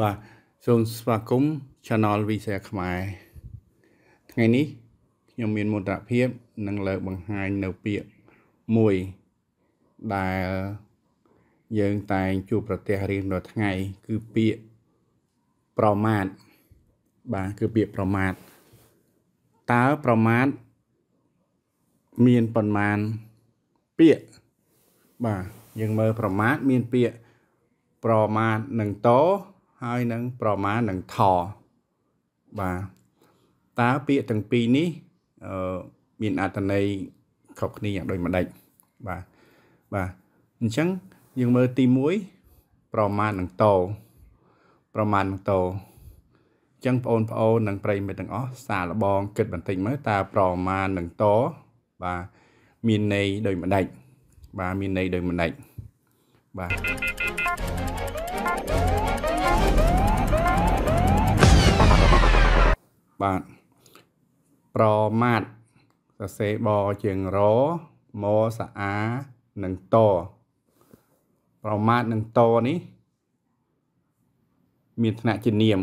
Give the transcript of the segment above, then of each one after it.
បាទសូមស្វាគមន៍ Channel Visa ខ្មែរថ្ងៃនេះខ្ញុំមានមោទនភាពនឹងលើកបង្ហាញនៅពាក្យមួយដែល យើងតែងជួបប្រទេសរៀងរាល់ថ្ងៃ គឺពាក្យប្រមាថបាទគឺពាក្យប្រមាថតើប្រមាថមានប៉ុន្មានពាក្យបាទយើងមើលប្រមាថមានពាក្យប្រមាថនឹងតហើយនឹងប្រមាណនឹងថបាទតើពាក្យទាំងពីរនេះអឺមានអត្ថន័យខុសគ្នាយ៉ាងដូចម្ដេចបាទបាទអញ្ចឹងយើងមើលទី1ប្រមាណនឹងតោប្រមាណនឹងតោចឹងបងប្អូននិងប្រិយមិត្តទាំងអស់សារលបង គិតបន្តិចមើលតើប្រមាណនឹងតបាទមានន័យដូចម្ដេចបាទមានន័យដូចម្ដេចបាទបាទប្រមាទសរសេរបជាងរមសអានិងតប្រមាទនិងតនេះ មានឋានៈជានាម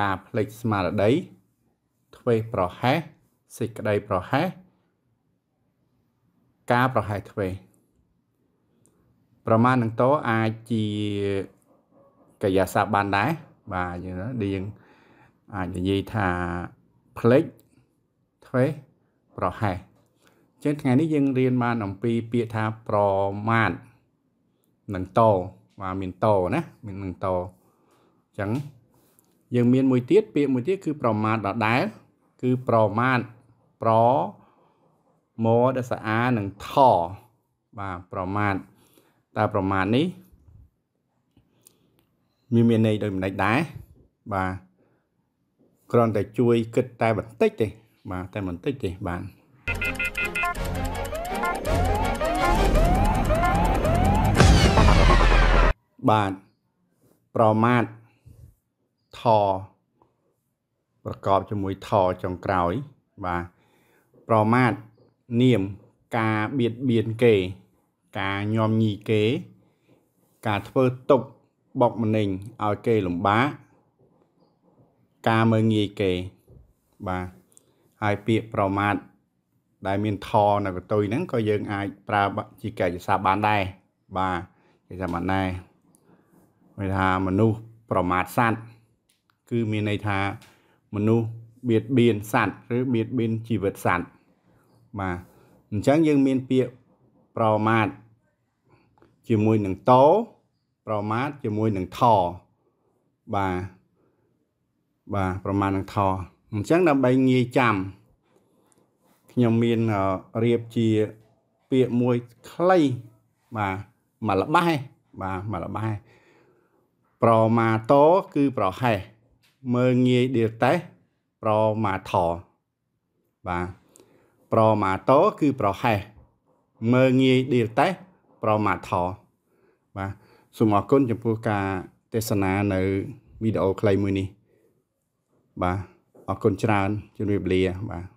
ការផ្លេចស្មារតីធ្វេសប្រហែសសេចក្តីប្រហែសការប្រហែសធ្វេសប្រមាណនឹងតអាចជាកាយាសព្ទបានដែរបាទយើងយើងអាចនិយាយថាផ្លេចធ្វេសប្រហែសចឹងថ្ងៃនេះយើងរៀនបានអំពីពាក្យថាប្រមាថនឹងតបាទមានតណាមាននឹងតចឹងយើងមានមួយទៀតពាក្យមួយទៀតគឺប្រមាថដដែលគឺប្រមាថប្រមដសអានឹងថបាទប្រមាថតើប្រមាណនេះ មានមានន័យដោយមិនដេចដែរបាទគ្រាន់តែជួយ គិតតែបន្តិចទេបាទតែបន្តិចទេបាទបាទប្រមាទថប្រកបជាមួយថចុងក្រោយ បាទប្រមាទនាមការបៀតបៀនគេការញោមញីគេ ការធ្វើទុកបុកម្នេញឲ្យគេលំបាកការមើងងាយគេបាទហើយពាក្យប្រមាថដែលមានថនៅកតុយហ្នឹងក៏យើង អាចប្រើជាកិច្ចសារបានដែរបាទគេថាបានដែរវាថាមនុស្សប្រមាថសัตว์គឺមានន័យថាមនុស្សបៀតបៀនសัตว์ឬបៀតបៀនជីវិតសัตว์បាទអញ្ចឹងយើងមានពាក្យប្រមាថជាមួយនឹងតប្រមាថជាមួយនឹងថបាទបាទប្រមាថនឹងថអញ្ចឹងដើម្បីងាយចាំខ្ញុំមានរៀបជាពាក្យមួយខ្លីបាទមួយល្បះឯងបាទមួយល្បះឯងប្រមាតគឺប្រហែសមើងាយដៀលតេះប្រមាថបាទប្រមាតគឺប្រហែសមើងាយដៀលតេះប្រមាថោបាទសូមអរគុណចំពោះការទេសនានៅវីដេអូខ្លីមួយនេះបាទអរគុណច្រើនជម្រាបលាបាទ